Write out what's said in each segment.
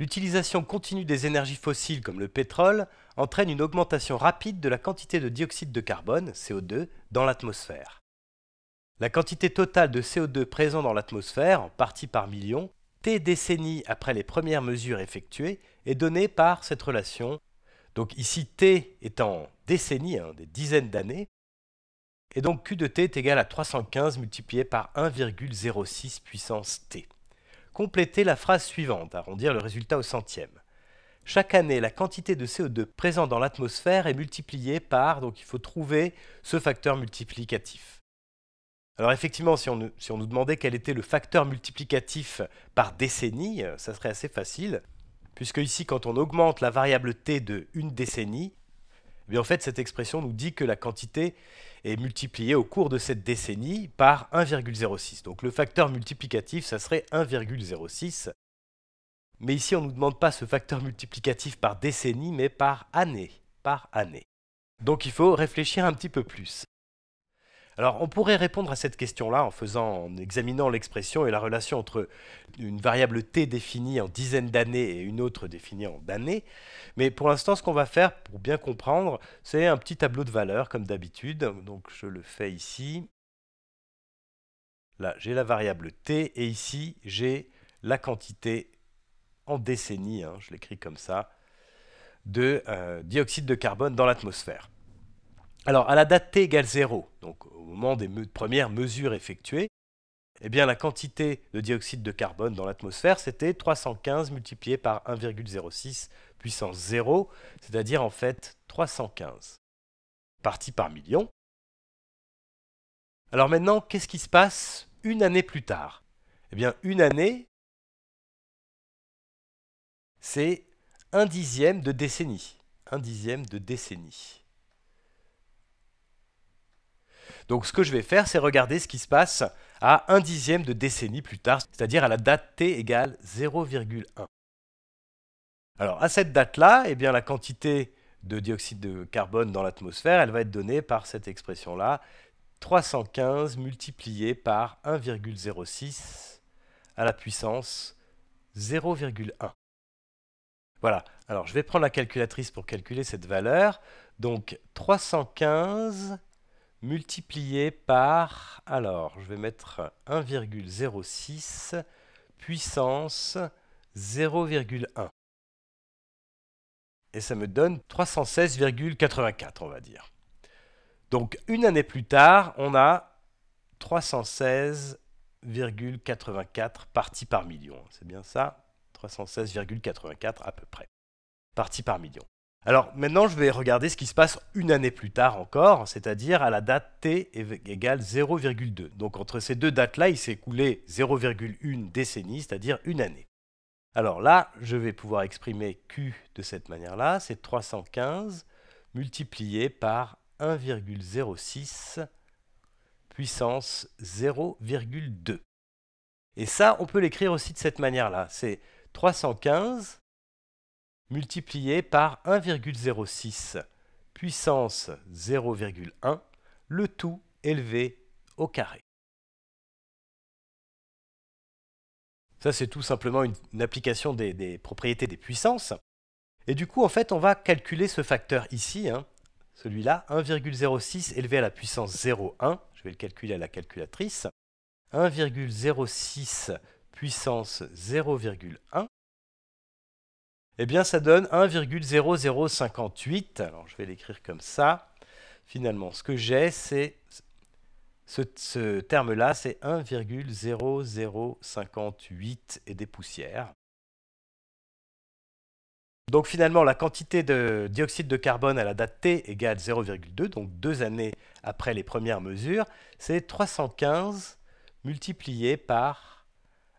L'utilisation continue des énergies fossiles comme le pétrole entraîne une augmentation rapide de la quantité de dioxyde de carbone, CO2, dans l'atmosphère. La quantité totale de CO2 présent dans l'atmosphère, en partie par million, T décennies après les premières mesures effectuées, est donnée par cette relation. Donc ici, T étant décennies, hein, des dizaines d'années, et donc Q de T est égal à 315 multiplié par 1,06 puissance T compléter la phrase suivante, arrondir le résultat au centième. Chaque année, la quantité de CO2 présente dans l'atmosphère est multipliée par, donc il faut trouver ce facteur multiplicatif. Alors effectivement, si on, si on nous demandait quel était le facteur multiplicatif par décennie, ça serait assez facile, puisque ici, quand on augmente la variable t de une décennie, en fait, cette expression nous dit que la quantité est multipliée au cours de cette décennie par 1,06. Donc le facteur multiplicatif, ça serait 1,06. Mais ici, on ne nous demande pas ce facteur multiplicatif par décennie, mais par année. Par année. Donc il faut réfléchir un petit peu plus. Alors, on pourrait répondre à cette question-là en faisant, en examinant l'expression et la relation entre une variable t définie en dizaines d'années et une autre définie en années. Mais pour l'instant, ce qu'on va faire pour bien comprendre, c'est un petit tableau de valeurs comme d'habitude. Donc, je le fais ici. Là, j'ai la variable t et ici, j'ai la quantité en décennies, hein, je l'écris comme ça, de euh, dioxyde de carbone dans l'atmosphère. Alors, à la date t égale 0, donc au moment des premières mesures effectuées, eh bien, la quantité de dioxyde de carbone dans l'atmosphère, c'était 315 multiplié par 1,06 puissance 0, c'est-à-dire en fait 315 parties par million. Alors maintenant, qu'est-ce qui se passe une année plus tard Eh bien, une année, c'est un dixième de décennie. Un dixième de décennie. Donc ce que je vais faire, c'est regarder ce qui se passe à un dixième de décennie plus tard, c'est-à-dire à la date t égale 0,1. Alors à cette date-là, eh la quantité de dioxyde de carbone dans l'atmosphère, elle va être donnée par cette expression-là, 315 multiplié par 1,06 à la puissance 0,1. Voilà, alors je vais prendre la calculatrice pour calculer cette valeur. Donc 315 multiplié par, alors je vais mettre 1,06 puissance 0,1. Et ça me donne 316,84 on va dire. Donc une année plus tard, on a 316,84 parties par million. C'est bien ça 316,84 à peu près. Parties par million. Alors maintenant, je vais regarder ce qui se passe une année plus tard encore, c'est-à-dire à la date t égale 0,2. Donc entre ces deux dates-là, il s'est écoulé 0,1 décennie, c'est-à-dire une année. Alors là, je vais pouvoir exprimer Q de cette manière-là, c'est 315 multiplié par 1,06 puissance 0,2. Et ça, on peut l'écrire aussi de cette manière-là, c'est 315 multiplié par 1,06 puissance 0,1, le tout élevé au carré. Ça, c'est tout simplement une, application des, propriétés des puissances. Et du coup, en fait, on va calculer ce facteur ici, hein, celui-là, 1,06 élevé à la puissance 0,1, je vais le calculer à la calculatrice, 1,06 puissance 0,1 eh bien, ça donne 1,0058. Alors, je vais l'écrire comme ça. Finalement, ce que j'ai, c'est... Ce, ce terme-là, c'est 1,0058 et des poussières. Donc finalement, la quantité de dioxyde de carbone à la date T égale 0,2, donc deux années après les premières mesures, c'est 315 multiplié par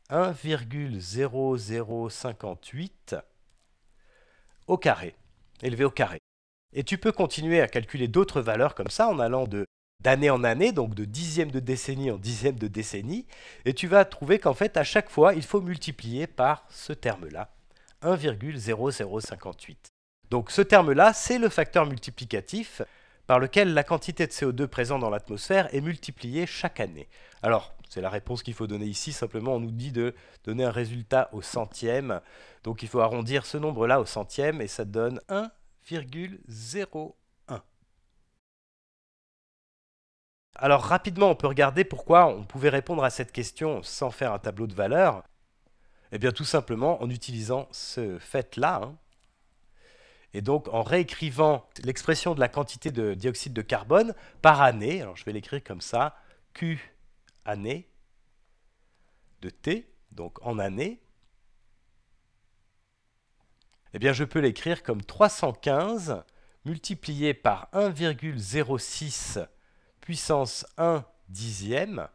1,0058 au carré, élevé au carré. Et tu peux continuer à calculer d'autres valeurs comme ça en allant de d'année en année, donc de dixième de décennie en dixième de décennie, et tu vas trouver qu'en fait, à chaque fois, il faut multiplier par ce terme-là, 1,0058. Donc ce terme-là, c'est le facteur multiplicatif par lequel la quantité de CO2 présente dans l'atmosphère est multipliée chaque année. Alors, c'est la réponse qu'il faut donner ici. Simplement, on nous dit de donner un résultat au centième. Donc il faut arrondir ce nombre-là au centième et ça donne 1,01. Alors rapidement, on peut regarder pourquoi on pouvait répondre à cette question sans faire un tableau de valeurs. Eh bien tout simplement en utilisant ce fait-là. Hein. Et donc en réécrivant l'expression de la quantité de dioxyde de carbone par année, alors je vais l'écrire comme ça, Q année de t, donc en année, eh bien je peux l'écrire comme 315 multiplié par 1,06 puissance 1 dixième,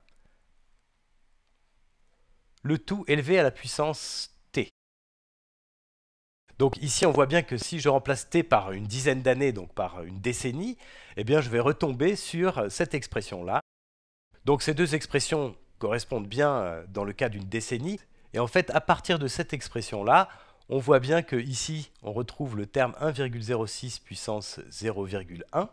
le tout élevé à la puissance t. Donc ici, on voit bien que si je remplace t par une dizaine d'années, donc par une décennie, eh bien je vais retomber sur cette expression-là. Donc ces deux expressions correspondent bien euh, dans le cas d'une décennie. Et en fait, à partir de cette expression-là, on voit bien que ici, on retrouve le terme 1,06 puissance 0,1,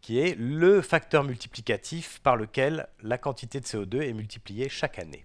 qui est le facteur multiplicatif par lequel la quantité de CO2 est multipliée chaque année.